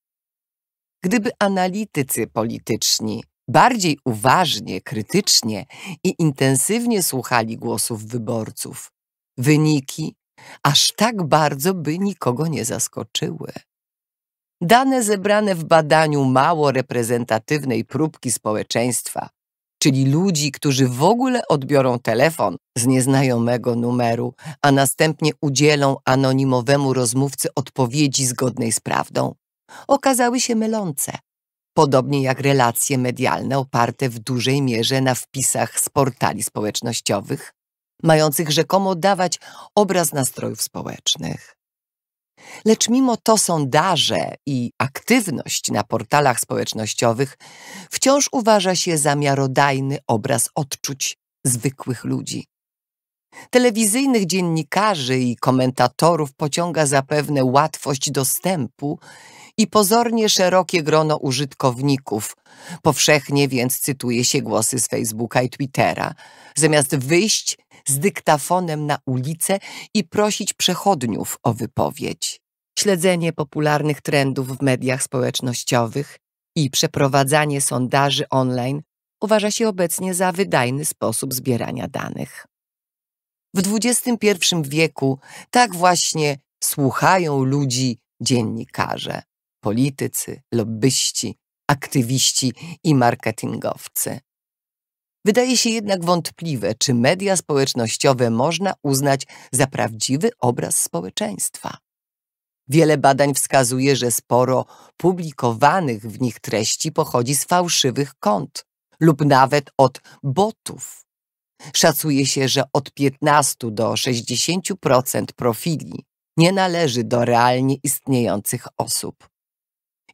Gdyby analitycy polityczni bardziej uważnie, krytycznie i intensywnie słuchali głosów wyborców, wyniki aż tak bardzo by nikogo nie zaskoczyły dane zebrane w badaniu mało reprezentatywnej próbki społeczeństwa, czyli ludzi, którzy w ogóle odbiorą telefon z nieznajomego numeru, a następnie udzielą anonimowemu rozmówcy odpowiedzi zgodnej z prawdą, okazały się mylące. Podobnie jak relacje medialne oparte w dużej mierze na wpisach z portali społecznościowych, mających rzekomo dawać obraz nastrojów społecznych. Lecz mimo to sondaże i aktywność na portalach społecznościowych wciąż uważa się za miarodajny obraz odczuć zwykłych ludzi. Telewizyjnych dziennikarzy i komentatorów pociąga zapewne łatwość dostępu i pozornie szerokie grono użytkowników. Powszechnie więc cytuje się głosy z Facebooka i Twittera, zamiast wyjść z dyktafonem na ulicę i prosić przechodniów o wypowiedź. Śledzenie popularnych trendów w mediach społecznościowych i przeprowadzanie sondaży online uważa się obecnie za wydajny sposób zbierania danych. W XXI wieku tak właśnie słuchają ludzi dziennikarze, politycy, lobbyści, aktywiści i marketingowcy. Wydaje się jednak wątpliwe, czy media społecznościowe można uznać za prawdziwy obraz społeczeństwa. Wiele badań wskazuje, że sporo publikowanych w nich treści pochodzi z fałszywych kont lub nawet od botów. Szacuje się, że od 15 do 60% profili nie należy do realnie istniejących osób.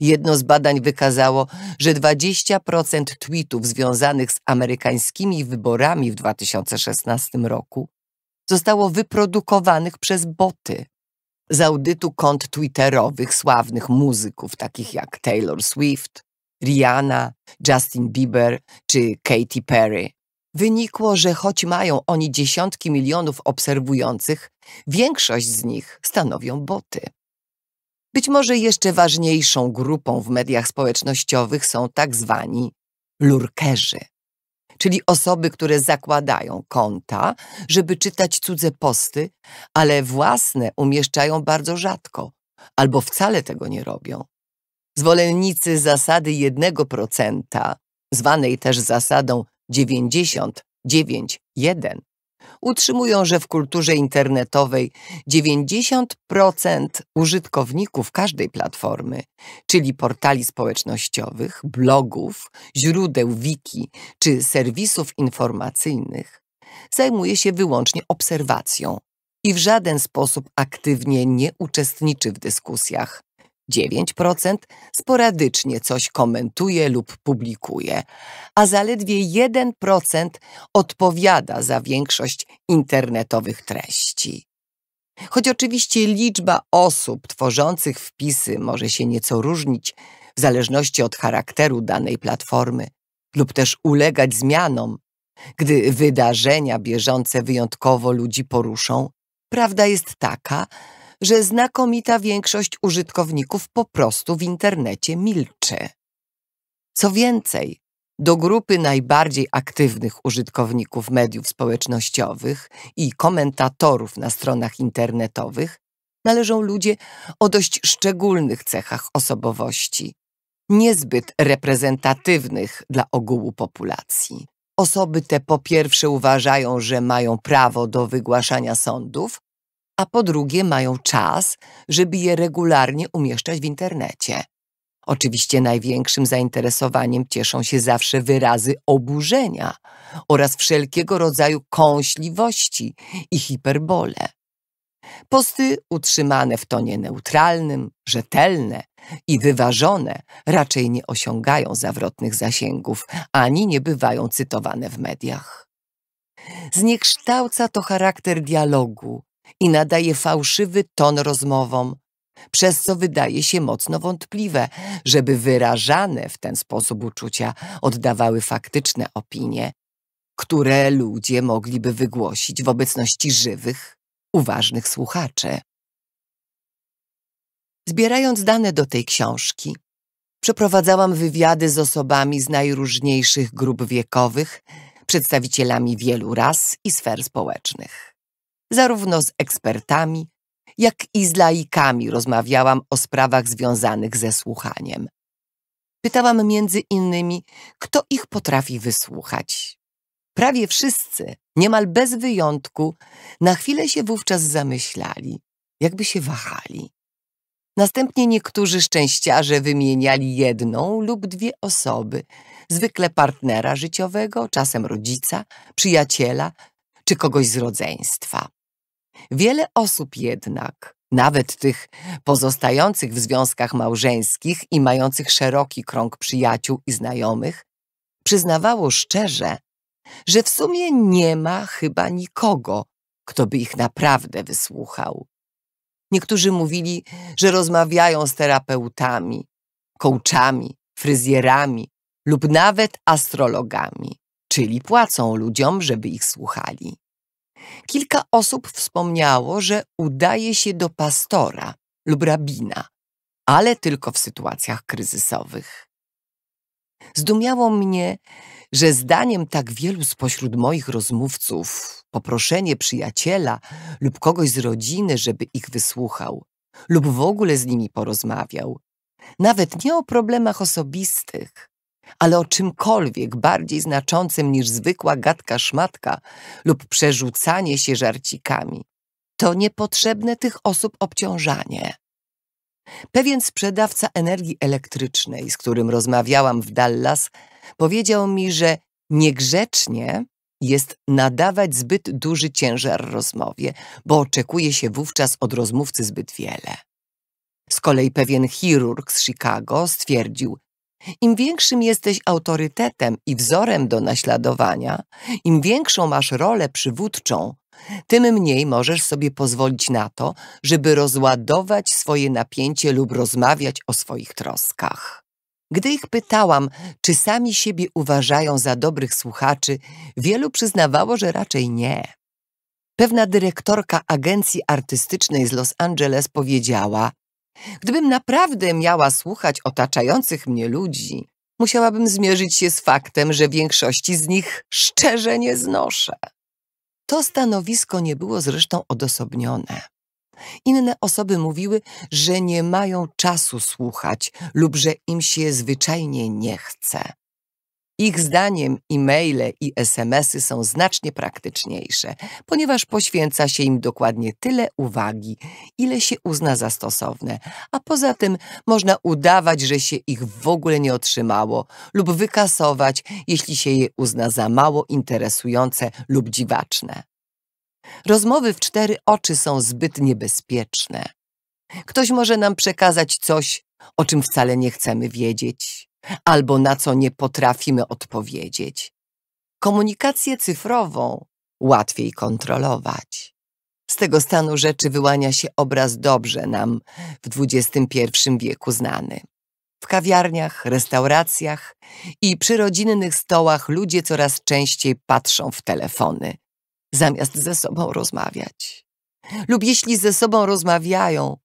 Jedno z badań wykazało, że 20% tweetów związanych z amerykańskimi wyborami w 2016 roku zostało wyprodukowanych przez boty. Z audytu kont twitterowych sławnych muzyków takich jak Taylor Swift, Rihanna, Justin Bieber czy Katy Perry wynikło, że choć mają oni dziesiątki milionów obserwujących, większość z nich stanowią boty. Być może jeszcze ważniejszą grupą w mediach społecznościowych są tak zwani lurkerzy, czyli osoby, które zakładają konta, żeby czytać cudze posty, ale własne umieszczają bardzo rzadko albo wcale tego nie robią. Zwolennicy zasady 1%, zwanej też zasadą 99.1 utrzymują, że w kulturze internetowej 90% użytkowników każdej platformy, czyli portali społecznościowych, blogów, źródeł wiki czy serwisów informacyjnych, zajmuje się wyłącznie obserwacją i w żaden sposób aktywnie nie uczestniczy w dyskusjach, 9% sporadycznie coś komentuje lub publikuje, a zaledwie 1% odpowiada za większość internetowych treści. Choć oczywiście liczba osób tworzących wpisy może się nieco różnić w zależności od charakteru danej platformy lub też ulegać zmianom, gdy wydarzenia bieżące wyjątkowo ludzi poruszą, prawda jest taka, że znakomita większość użytkowników po prostu w internecie milczy. Co więcej, do grupy najbardziej aktywnych użytkowników mediów społecznościowych i komentatorów na stronach internetowych należą ludzie o dość szczególnych cechach osobowości, niezbyt reprezentatywnych dla ogółu populacji. Osoby te po pierwsze uważają, że mają prawo do wygłaszania sądów, a po drugie mają czas, żeby je regularnie umieszczać w internecie. Oczywiście największym zainteresowaniem cieszą się zawsze wyrazy oburzenia oraz wszelkiego rodzaju kąśliwości i hiperbole. Posty utrzymane w tonie neutralnym, rzetelne i wyważone raczej nie osiągają zawrotnych zasięgów ani nie bywają cytowane w mediach. Zniekształca to charakter dialogu, i nadaje fałszywy ton rozmowom, przez co wydaje się mocno wątpliwe, żeby wyrażane w ten sposób uczucia oddawały faktyczne opinie, które ludzie mogliby wygłosić w obecności żywych, uważnych słuchaczy. Zbierając dane do tej książki, przeprowadzałam wywiady z osobami z najróżniejszych grup wiekowych, przedstawicielami wielu ras i sfer społecznych. Zarówno z ekspertami, jak i z laikami rozmawiałam o sprawach związanych ze słuchaniem. Pytałam między innymi, kto ich potrafi wysłuchać. Prawie wszyscy, niemal bez wyjątku, na chwilę się wówczas zamyślali, jakby się wahali. Następnie niektórzy szczęściarze wymieniali jedną lub dwie osoby, zwykle partnera życiowego, czasem rodzica, przyjaciela czy kogoś z rodzeństwa. Wiele osób jednak, nawet tych pozostających w związkach małżeńskich i mających szeroki krąg przyjaciół i znajomych, przyznawało szczerze, że w sumie nie ma chyba nikogo, kto by ich naprawdę wysłuchał. Niektórzy mówili, że rozmawiają z terapeutami, kołczami, fryzjerami lub nawet astrologami, czyli płacą ludziom, żeby ich słuchali. Kilka osób wspomniało, że udaje się do pastora lub rabina, ale tylko w sytuacjach kryzysowych. Zdumiało mnie, że zdaniem tak wielu spośród moich rozmówców poproszenie przyjaciela lub kogoś z rodziny, żeby ich wysłuchał lub w ogóle z nimi porozmawiał, nawet nie o problemach osobistych, ale o czymkolwiek bardziej znaczącym niż zwykła gadka szmatka lub przerzucanie się żarcikami. To niepotrzebne tych osób obciążanie. Pewien sprzedawca energii elektrycznej, z którym rozmawiałam w Dallas, powiedział mi, że niegrzecznie jest nadawać zbyt duży ciężar rozmowie, bo oczekuje się wówczas od rozmówcy zbyt wiele. Z kolei pewien chirurg z Chicago stwierdził, im większym jesteś autorytetem i wzorem do naśladowania, im większą masz rolę przywódczą, tym mniej możesz sobie pozwolić na to, żeby rozładować swoje napięcie lub rozmawiać o swoich troskach. Gdy ich pytałam, czy sami siebie uważają za dobrych słuchaczy, wielu przyznawało, że raczej nie. Pewna dyrektorka agencji artystycznej z Los Angeles powiedziała: Gdybym naprawdę miała słuchać otaczających mnie ludzi, musiałabym zmierzyć się z faktem, że większości z nich szczerze nie znoszę. To stanowisko nie było zresztą odosobnione. Inne osoby mówiły, że nie mają czasu słuchać lub że im się zwyczajnie nie chce. Ich zdaniem e-maile i SMS-y są znacznie praktyczniejsze, ponieważ poświęca się im dokładnie tyle uwagi, ile się uzna za stosowne, a poza tym można udawać, że się ich w ogóle nie otrzymało lub wykasować, jeśli się je uzna za mało interesujące lub dziwaczne. Rozmowy w cztery oczy są zbyt niebezpieczne. Ktoś może nam przekazać coś, o czym wcale nie chcemy wiedzieć albo na co nie potrafimy odpowiedzieć. Komunikację cyfrową łatwiej kontrolować. Z tego stanu rzeczy wyłania się obraz dobrze nam w XXI wieku znany. W kawiarniach, restauracjach i przy rodzinnych stołach ludzie coraz częściej patrzą w telefony, zamiast ze sobą rozmawiać. Lub jeśli ze sobą rozmawiają,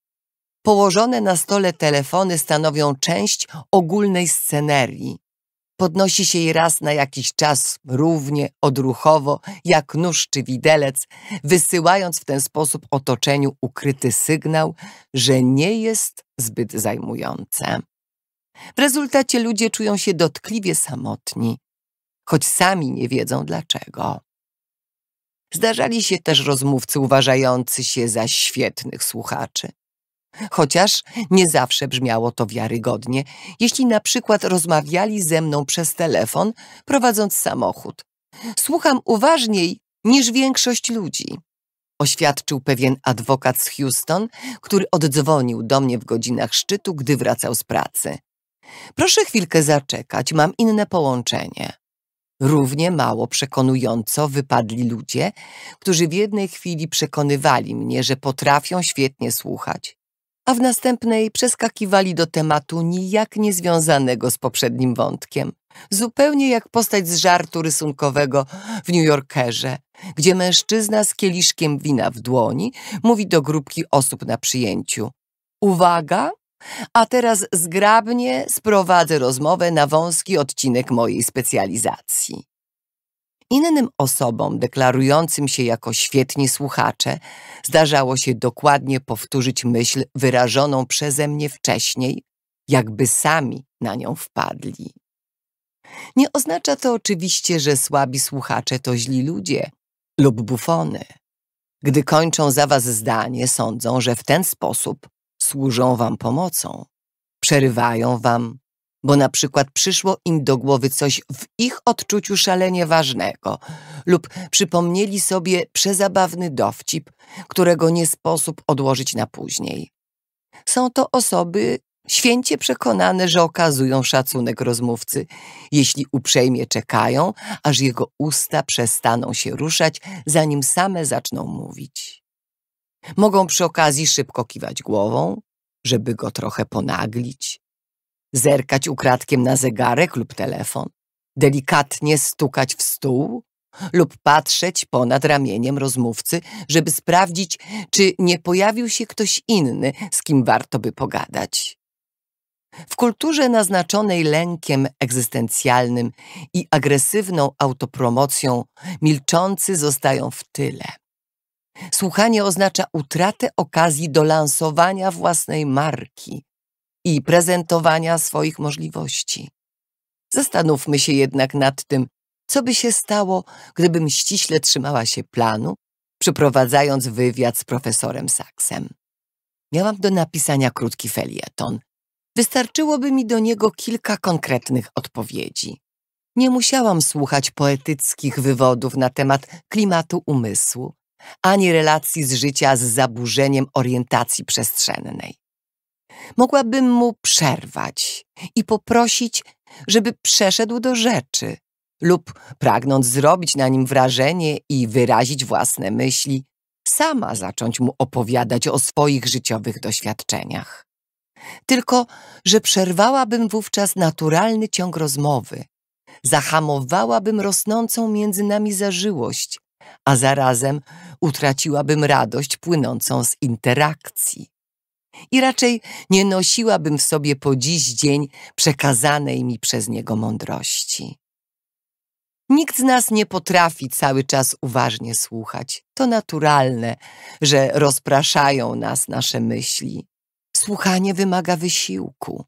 Położone na stole telefony stanowią część ogólnej scenerii. Podnosi się je raz na jakiś czas równie, odruchowo, jak nóż czy widelec, wysyłając w ten sposób otoczeniu ukryty sygnał, że nie jest zbyt zajmujące. W rezultacie ludzie czują się dotkliwie samotni, choć sami nie wiedzą dlaczego. Zdarzali się też rozmówcy uważający się za świetnych słuchaczy, Chociaż nie zawsze brzmiało to wiarygodnie, jeśli na przykład rozmawiali ze mną przez telefon, prowadząc samochód. Słucham uważniej niż większość ludzi oświadczył pewien adwokat z Houston, który oddzwonił do mnie w godzinach szczytu, gdy wracał z pracy. Proszę chwilkę zaczekać, mam inne połączenie. Równie mało przekonująco wypadli ludzie, którzy w jednej chwili przekonywali mnie, że potrafią świetnie słuchać a w następnej przeskakiwali do tematu nijak niezwiązanego z poprzednim wątkiem. Zupełnie jak postać z żartu rysunkowego w New Yorkerze, gdzie mężczyzna z kieliszkiem wina w dłoni mówi do grupki osób na przyjęciu. Uwaga! A teraz zgrabnie sprowadzę rozmowę na wąski odcinek mojej specjalizacji. Innym osobom deklarującym się jako świetni słuchacze zdarzało się dokładnie powtórzyć myśl wyrażoną przeze mnie wcześniej, jakby sami na nią wpadli. Nie oznacza to oczywiście, że słabi słuchacze to źli ludzie lub bufony. Gdy kończą za was zdanie, sądzą, że w ten sposób służą wam pomocą. Przerywają wam, bo na przykład przyszło im do głowy coś w ich odczuciu szalenie ważnego lub przypomnieli sobie przezabawny dowcip, którego nie sposób odłożyć na później. Są to osoby święcie przekonane, że okazują szacunek rozmówcy, jeśli uprzejmie czekają, aż jego usta przestaną się ruszać, zanim same zaczną mówić. Mogą przy okazji szybko kiwać głową, żeby go trochę ponaglić, zerkać ukradkiem na zegarek lub telefon, delikatnie stukać w stół lub patrzeć ponad ramieniem rozmówcy, żeby sprawdzić, czy nie pojawił się ktoś inny, z kim warto by pogadać. W kulturze naznaczonej lękiem egzystencjalnym i agresywną autopromocją milczący zostają w tyle. Słuchanie oznacza utratę okazji do lansowania własnej marki, i prezentowania swoich możliwości. Zastanówmy się jednak nad tym, co by się stało, gdybym ściśle trzymała się planu, przeprowadzając wywiad z profesorem Saksem. Miałam do napisania krótki felieton. Wystarczyłoby mi do niego kilka konkretnych odpowiedzi. Nie musiałam słuchać poetyckich wywodów na temat klimatu umysłu, ani relacji z życia z zaburzeniem orientacji przestrzennej. Mogłabym mu przerwać i poprosić, żeby przeszedł do rzeczy lub pragnąc zrobić na nim wrażenie i wyrazić własne myśli, sama zacząć mu opowiadać o swoich życiowych doświadczeniach. Tylko, że przerwałabym wówczas naturalny ciąg rozmowy, zahamowałabym rosnącą między nami zażyłość, a zarazem utraciłabym radość płynącą z interakcji i raczej nie nosiłabym w sobie po dziś dzień przekazanej mi przez niego mądrości. Nikt z nas nie potrafi cały czas uważnie słuchać. To naturalne, że rozpraszają nas nasze myśli. Słuchanie wymaga wysiłku.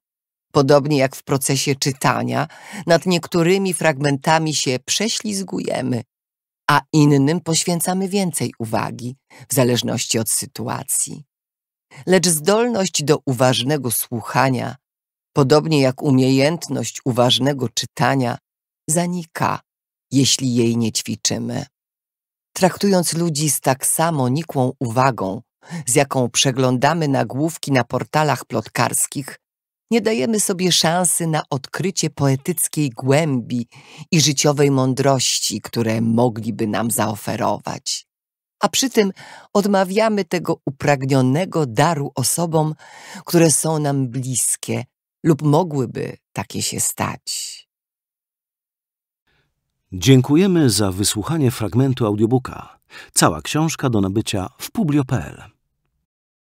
Podobnie jak w procesie czytania, nad niektórymi fragmentami się prześlizgujemy, a innym poświęcamy więcej uwagi, w zależności od sytuacji lecz zdolność do uważnego słuchania, podobnie jak umiejętność uważnego czytania, zanika, jeśli jej nie ćwiczymy. Traktując ludzi z tak samo nikłą uwagą, z jaką przeglądamy nagłówki na portalach plotkarskich, nie dajemy sobie szansy na odkrycie poetyckiej głębi i życiowej mądrości, które mogliby nam zaoferować a przy tym odmawiamy tego upragnionego daru osobom, które są nam bliskie lub mogłyby takie się stać. Dziękujemy za wysłuchanie fragmentu audiobooka. Cała książka do nabycia w publio.pl.